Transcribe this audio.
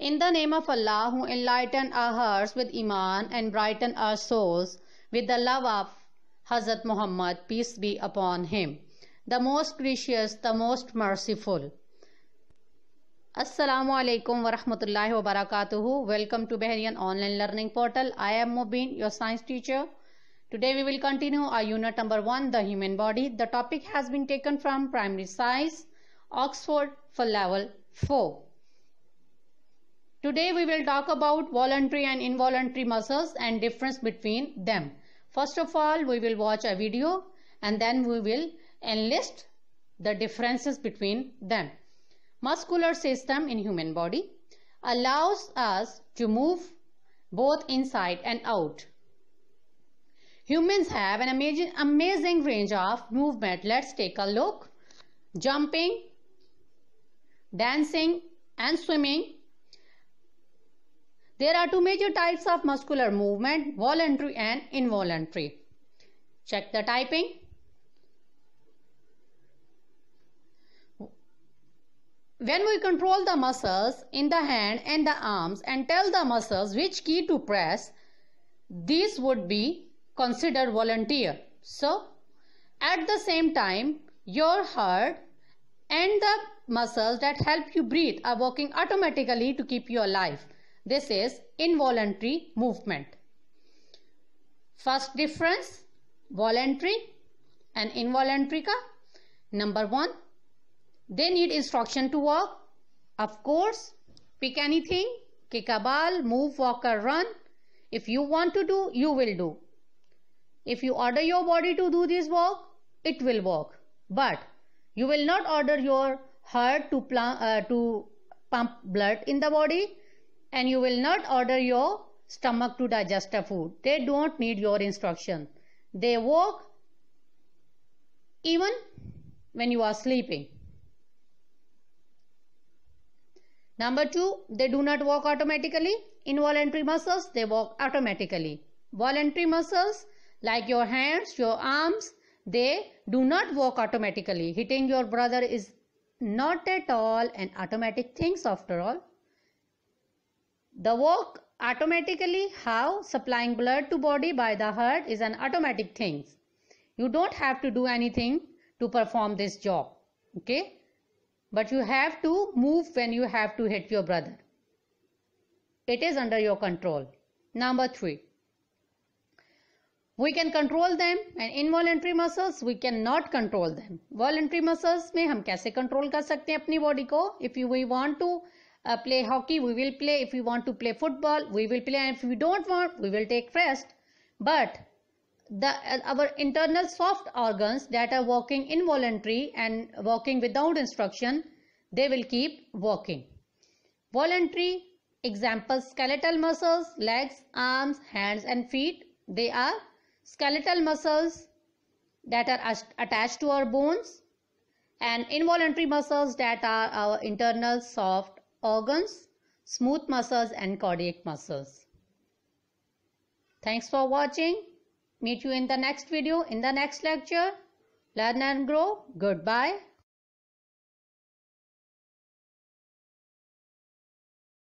In the name of Allah who enlightened our hearts with Iman and brightened our souls with the love of Hazrat Muhammad, peace be upon him, the most gracious, the most merciful. Assalamu alaikum wa rahmatullahi wa barakatuhu. Welcome to Bahrian Online Learning Portal. I am Mubin, your science teacher. Today we will continue our unit number 1, the human body. The topic has been taken from primary science, Oxford for level 4. Today we will talk about voluntary and involuntary muscles and difference between them. First of all, we will watch a video and then we will enlist the differences between them. Muscular system in human body allows us to move both inside and out. Humans have an amazing, amazing range of movement. Let's take a look. Jumping, dancing and swimming there are two major types of muscular movement, voluntary and involuntary. Check the typing. When we control the muscles in the hand and the arms and tell the muscles which key to press, these would be considered volunteer. So, at the same time, your heart and the muscles that help you breathe are working automatically to keep you alive. This is involuntary movement. First difference voluntary and involuntary ka number 1 they need instruction to walk of course pick anything kick a ball move walk or run if you want to do you will do if you order your body to do this walk it will walk but you will not order your heart to, uh, to pump blood in the body and you will not order your stomach to digest a food. They don't need your instruction. They work even when you are sleeping. Number two, they do not work automatically. Involuntary muscles, they work automatically. Voluntary muscles like your hands, your arms, they do not work automatically. Hitting your brother is not at all an automatic thing after all. The work automatically how supplying blood to body by the heart is an automatic thing. You don't have to do anything to perform this job. Okay. But you have to move when you have to hit your brother. It is under your control. Number three. we can control them and involuntary muscles. We cannot control them. Voluntary muscles muscles में हम control control If सकते want to uh, play hockey we will play if we want to play football we will play and if we don't want we will take rest but the uh, our internal soft organs that are working involuntary and working without instruction they will keep working voluntary examples skeletal muscles legs arms hands and feet they are skeletal muscles that are attached to our bones and involuntary muscles that are our internal soft organs, smooth muscles and cardiac muscles. Thanks for watching. Meet you in the next video, in the next lecture. Learn and grow. Goodbye.